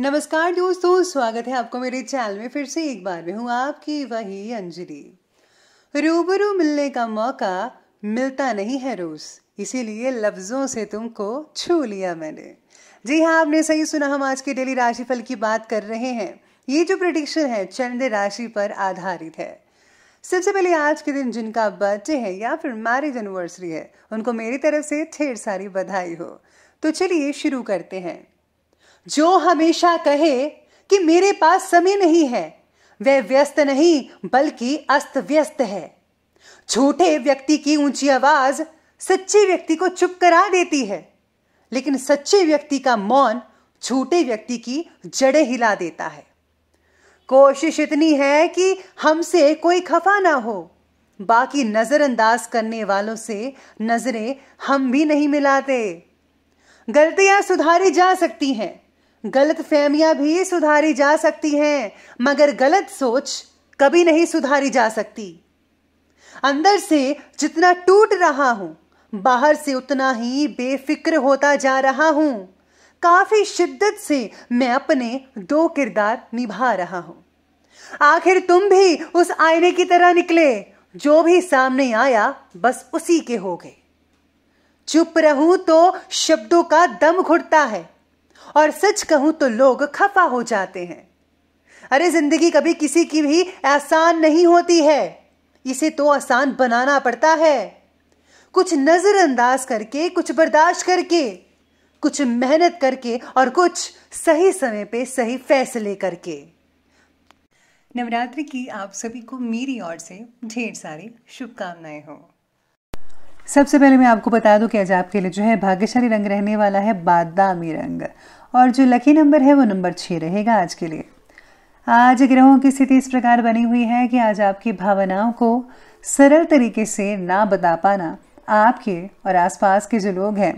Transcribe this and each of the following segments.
नमस्कार दोस्तों स्वागत है आपको मेरे चैनल में फिर से एक बार में हूँ आपकी वही अंजलि रूबरू मिलने का मौका मिलता नहीं है रोज इसीलिए लफ्ज़ों से तुमको छू लिया मैंने जी हाँ आपने सही सुना हम आज के डेली राशिफल की बात कर रहे हैं ये जो प्रडिक्शन है चंद्र राशि पर आधारित है सबसे पहले आज के दिन जिनका बर्थडे है या फिर मैरिज एनिवर्सरी है उनको मेरी तरफ से ढेर सारी बधाई हो तो चलिए शुरू करते हैं जो हमेशा कहे कि मेरे पास समय नहीं है वह व्यस्त नहीं बल्कि अस्त व्यस्त है झूठे व्यक्ति की ऊंची आवाज सच्चे व्यक्ति को चुप करा देती है लेकिन सच्चे व्यक्ति का मौन झूठे व्यक्ति की जड़े हिला देता है कोशिश इतनी है कि हमसे कोई खफा ना हो बाकी नज़रअंदाज करने वालों से नज़रें हम भी नहीं मिलाते गलतियां सुधारी जा सकती हैं गलत फहमियां भी सुधारी जा सकती हैं मगर गलत सोच कभी नहीं सुधारी जा सकती अंदर से जितना टूट रहा हूं बाहर से उतना ही बेफिक्र होता जा रहा हूं काफी शिद्दत से मैं अपने दो किरदार निभा रहा हूं आखिर तुम भी उस आईने की तरह निकले जो भी सामने आया बस उसी के हो गए चुप रहूं तो शब्दों का दम घुटता है और सच कहूं तो लोग खफा हो जाते हैं अरे जिंदगी कभी किसी की भी आसान नहीं होती है इसे तो आसान बनाना पड़ता है कुछ नज़रअंदाज करके कुछ बर्दाश्त करके कुछ मेहनत करके और कुछ सही समय पे सही फैसले करके नवरात्रि की आप सभी को मेरी ओर से ढेर सारी शुभकामनाएं हो सबसे पहले मैं आपको बता दूं कि आज आपके लिए जो है भाग्यशाली रंग रहने वाला है बादामी रंग और जो लकी नंबर है वो नंबर छः रहेगा आज के लिए आज ग्रहों की स्थिति इस प्रकार बनी हुई है कि आज आपकी भावनाओं को सरल तरीके से ना बता पाना आपके और आसपास के जो लोग हैं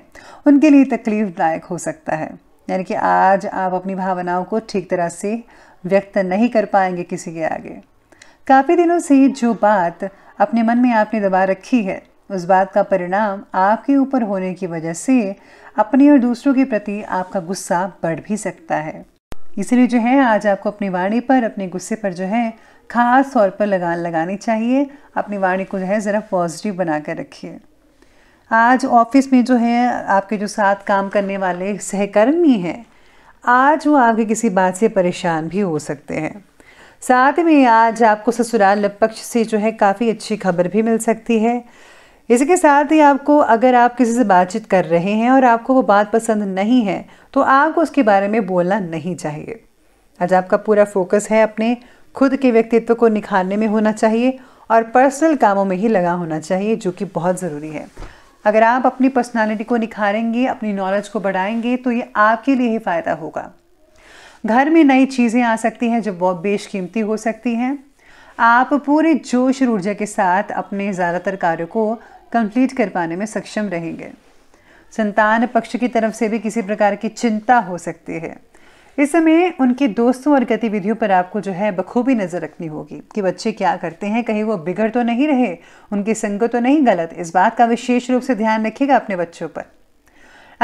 उनके लिए तकलीफदायक हो सकता है यानी कि आज आप अपनी भावनाओं को ठीक तरह से व्यक्त नहीं कर पाएंगे किसी के आगे काफ़ी दिनों से जो बात अपने मन में आपने दबा रखी है उस बात का परिणाम आपके ऊपर होने की वजह से अपने और दूसरों के प्रति आपका गुस्सा बढ़ भी सकता है इसलिए जो है आज आपको अपनी वाणी पर अपने गुस्से पर जो है खास तौर पर लगान लगानी चाहिए अपनी वाणी को जो है ज़रा पॉजिटिव बना कर रखिए आज ऑफिस में जो है आपके जो साथ काम करने वाले सहकर्मी हैं आज वो आपके किसी बात से परेशान भी हो सकते हैं साथ में आज आपको ससुराल पक्ष से जो है काफ़ी अच्छी खबर भी मिल सकती है इसी के साथ ही आपको अगर आप किसी से बातचीत कर रहे हैं और आपको वो बात पसंद नहीं है तो आपको उसके बारे में बोलना नहीं चाहिए आज आपका पूरा फोकस है अपने खुद के व्यक्तित्व को निखारने में होना चाहिए और पर्सनल कामों में ही लगा होना चाहिए जो कि बहुत ज़रूरी है अगर आप अपनी पर्सनालिटी को निखारेंगे अपनी नॉलेज को बढ़ाएंगे तो ये आपके लिए ही फ़ायदा होगा घर में नई चीज़ें आ सकती हैं जो बहुत बेशकीमती हो सकती हैं आप पूरे जोश और ऊर्जा के साथ अपने ज़्यादातर कार्यों को कंप्लीट कर पाने में सक्षम रहेंगे संतान पक्ष की तरफ से भी किसी प्रकार की चिंता हो सकती है इस समय उनके दोस्तों और गतिविधियों पर आपको जो है बखूबी नज़र रखनी होगी कि बच्चे क्या करते हैं कहीं वो बिगड़ तो नहीं रहे उनकी संगत तो नहीं गलत इस बात का विशेष रूप से ध्यान रखिएगा अपने बच्चों पर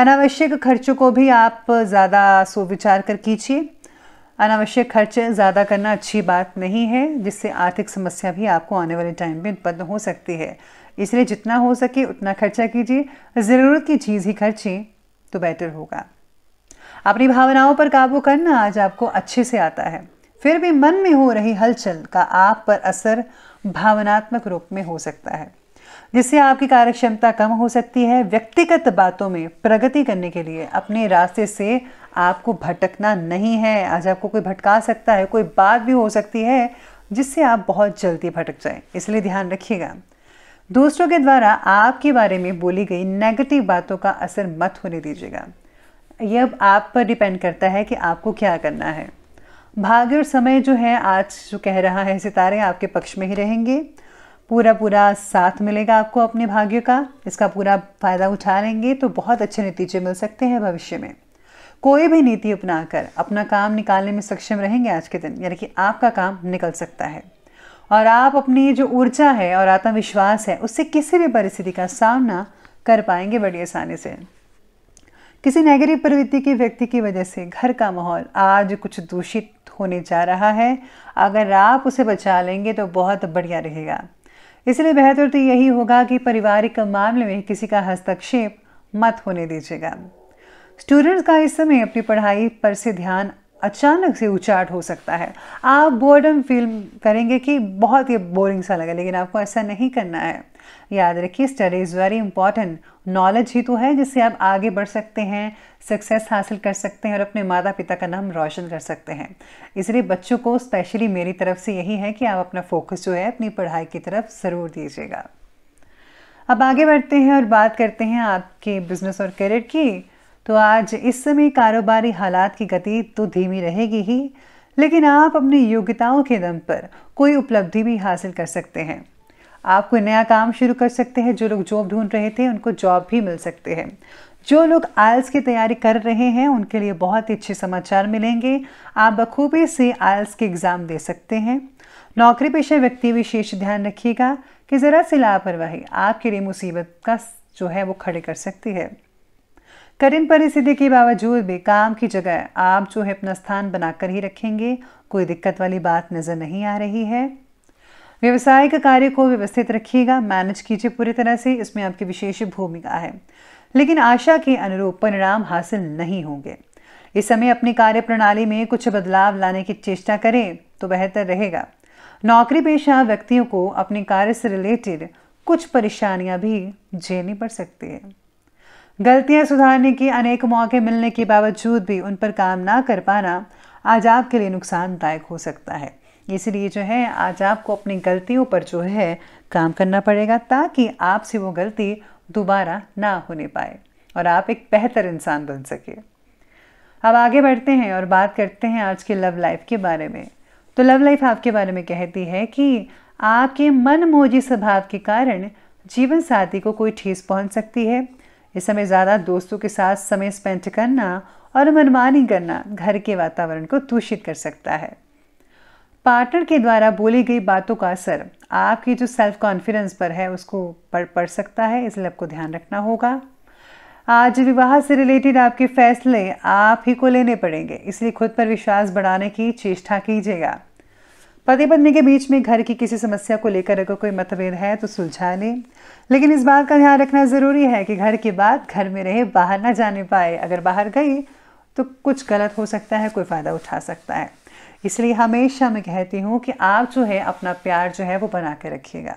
अनावश्यक खर्चों को भी आप ज़्यादा विचार कर कीजिए अनावश्यक खर्च ज़्यादा करना अच्छी बात नहीं है जिससे आर्थिक समस्या भी आपको आने वाले टाइम में उत्पन्न हो सकती है इसलिए जितना हो सके उतना खर्चा कीजिए ज़रूरत की चीज़ ही खर्चें तो बेटर होगा अपनी भावनाओं पर काबू करना आज आपको अच्छे से आता है फिर भी मन में हो रही हलचल का आप पर असर भावनात्मक रूप में हो सकता है जिससे आपकी कार्यक्षमता कम हो सकती है व्यक्तिगत बातों में प्रगति करने के लिए अपने रास्ते से आपको भटकना नहीं है आज आपको कोई भटका सकता है कोई बात भी हो सकती है जिससे आप बहुत जल्दी भटक जाएं इसलिए ध्यान रखिएगा दूसरों के द्वारा आपके बारे में बोली गई नेगेटिव बातों का असर मत होने दीजिएगा यह अब आप पर डिपेंड करता है कि आपको क्या करना है भाग्य और समय जो है आज जो कह रहा है सितारे आपके पक्ष में ही रहेंगे पूरा पूरा साथ मिलेगा आपको अपने भाग्य का इसका पूरा फ़ायदा उठा लेंगे तो बहुत अच्छे नतीजे मिल सकते हैं भविष्य में कोई भी नीति अपनाकर अपना काम निकालने में सक्षम रहेंगे आज के दिन यानी कि आपका काम निकल सकता है और आप अपनी जो ऊर्जा है और आत्मविश्वास है उससे किसी भी परिस्थिति का सामना कर पाएंगे बड़ी आसानी से किसी नेगेटिव प्रवृत्ति के व्यक्ति की वजह से घर का माहौल आज कुछ दूषित होने जा रहा है अगर आप उसे बचा लेंगे तो बहुत बढ़िया रहेगा इसलिए बेहतर तो यही होगा कि पारिवारिक मामले में किसी का हस्तक्षेप मत होने दीजिएगा स्टूडेंट्स का इस समय अपनी पढ़ाई पर से ध्यान अचानक से उचाट हो सकता है आप बोर्डम फील करेंगे कि बहुत ये बोरिंग सा लगा लेकिन आपको ऐसा नहीं करना है याद रखिए study is very important knowledge ही तो है जिससे आप आगे बढ़ सकते हैं सक्सेस हासिल कर सकते हैं और अपने माता पिता का नाम रोशन कर सकते हैं इसलिए बच्चों को स्पेशली मेरी तरफ से यही है कि आप अपना फोकस जो है अपनी पढ़ाई की तरफ ज़रूर दीजिएगा अब आगे बढ़ते हैं और बात करते हैं आपके बिजनेस और करियर की तो आज इस समय कारोबारी हालात की गति तो धीमी रहेगी ही लेकिन आप अपनी योग्यताओं के दम पर कोई उपलब्धि भी हासिल कर सकते हैं आप कोई नया काम शुरू कर सकते हैं जो लोग जॉब ढूंढ रहे थे उनको जॉब भी मिल सकते हैं जो लोग आयल्स की तैयारी कर रहे हैं उनके लिए बहुत ही अच्छे समाचार मिलेंगे आप बखूबी से आयल्स के एग्ज़ाम दे सकते हैं नौकरी पेशा व्यक्ति विशेष ध्यान रखिएगा कि ज़रा सी लापरवाही आपके लिए मुसीबत का जो है वो खड़े कर सकती है कठिन परिस्थिति के बावजूद भी काम की जगह आप जो है अपना स्थान बनाकर ही रखेंगे कोई दिक्कत वाली बात नज़र नहीं आ रही है व्यवसाय का कार्य को व्यवस्थित रखिएगा मैनेज कीजिए पूरी तरह से इसमें आपकी विशेष भूमिका है लेकिन आशा के अनुरूप परिणाम हासिल नहीं होंगे इस समय अपनी कार्य प्रणाली में कुछ बदलाव लाने की चेष्टा करें तो बेहतर रहेगा नौकरी पेशा व्यक्तियों को अपने कार्य से रिलेटेड कुछ परेशानियां भी झेलनी पड़ सकती है गलतियां सुधारने के अनेक मौके मिलने के बावजूद भी उन पर काम ना कर पाना आज आपके लिए नुकसानदायक हो सकता है इसलिए जो है आज आपको अपनी गलतियों पर जो है काम करना पड़ेगा ताकि आपसे वो गलती दोबारा ना होने पाए और आप एक बेहतर इंसान बन सके अब आगे बढ़ते हैं और बात करते हैं आज के लव लाइफ के बारे में तो लव लाइफ आपके बारे में कहती है कि आपके मनमोजी स्वभाव के कारण जीवन साथी को कोई ठेस पहुंच सकती है इस समय ज़्यादा दोस्तों के साथ समय स्पेंड करना और मनमानी करना घर के वातावरण को दूषित कर सकता है पार्टनर के द्वारा बोली गई बातों का असर आपकी जो सेल्फ कॉन्फिडेंस पर है उसको पर पड़ सकता है इसलिए आपको ध्यान रखना होगा आज विवाह से रिलेटेड आपके फैसले आप ही को लेने पड़ेंगे इसलिए खुद पर विश्वास बढ़ाने की चेष्टा कीजिएगा पति पत्नी के बीच में घर की किसी समस्या को लेकर अगर कोई मतभेद है तो सुलझा लें लेकिन इस बात का ध्यान रखना ज़रूरी है कि घर की बात घर में रहे बाहर ना जाने पाए अगर बाहर गई तो कुछ गलत हो सकता है कोई फ़ायदा उठा सकता है इसलिए हमेशा मैं कहती हूँ कि आप जो है अपना प्यार जो है वो बना कर रखिएगा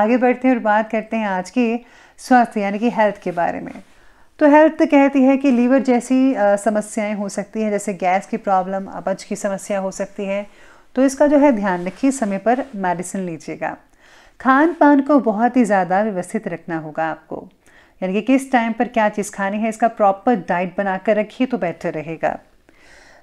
आगे बढ़ते हैं और बात करते हैं आज की स्वास्थ्य यानी कि हेल्थ के बारे में तो हेल्थ कहती है कि लीवर जैसी समस्याएं हो सकती हैं जैसे गैस की प्रॉब्लम अपच की समस्या हो सकती है तो इसका जो है ध्यान रखिए समय पर मेडिसिन लीजिएगा खान पान को बहुत ही ज़्यादा व्यवस्थित रखना होगा आपको यानी कि किस टाइम पर क्या चीज़ खानी है इसका प्रॉपर डाइट बनाकर रखिए तो बेटर रहेगा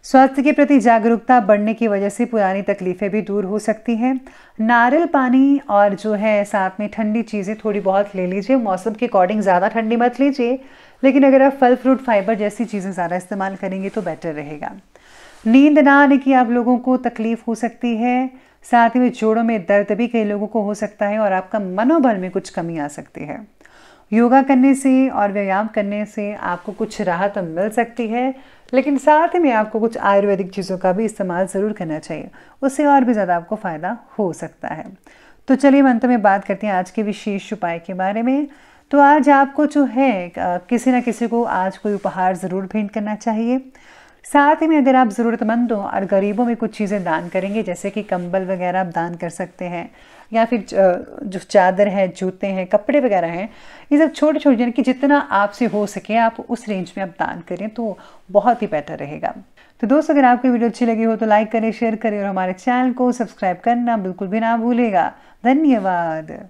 स्वास्थ्य के प्रति जागरूकता बढ़ने की वजह से पुरानी तकलीफ़ें भी दूर हो सकती हैं नारियल पानी और जो है साथ में ठंडी चीज़ें थोड़ी बहुत ले लीजिए मौसम के अकॉर्डिंग ज़्यादा ठंडी मत लीजिए लेकिन अगर आप फल फ्रूट फाइबर जैसी चीज़ें ज़्यादा इस्तेमाल करेंगे तो बेटर रहेगा नींद ना आने की आप लोगों को तकलीफ हो सकती है साथ ही में जोड़ों में दर्द भी कई लोगों को हो सकता है और आपका मनोबल में कुछ कमी आ सकती है योगा करने से और व्यायाम करने से आपको कुछ राहत तो मिल सकती है लेकिन साथ ही में आपको कुछ आयुर्वेदिक चीज़ों का भी इस्तेमाल ज़रूर करना चाहिए उससे और भी ज़्यादा आपको फ़ायदा हो सकता है तो चलिए अंत में बात करते हैं आज के विशेष उपाय के बारे में तो आज आपको जो है किसी ना किसी को आज कोई उपहार ज़रूर भेंट करना चाहिए साथ ही में अगर आप ज़रूरतमंदों और गरीबों में कुछ चीज़ें दान करेंगे जैसे कि कंबल वगैरह आप दान कर सकते हैं या फिर जो चादर है जूते हैं कपड़े वगैरह हैं ये सब छोटे छोटे यानी कि जितना आपसे हो सके आप उस रेंज में आप दान करें तो बहुत ही बेटर रहेगा तो दोस्तों अगर आपकी वीडियो अच्छी लगी हो तो लाइक करें शेयर करें और हमारे चैनल को सब्सक्राइब करना बिल्कुल भी ना भूलेगा धन्यवाद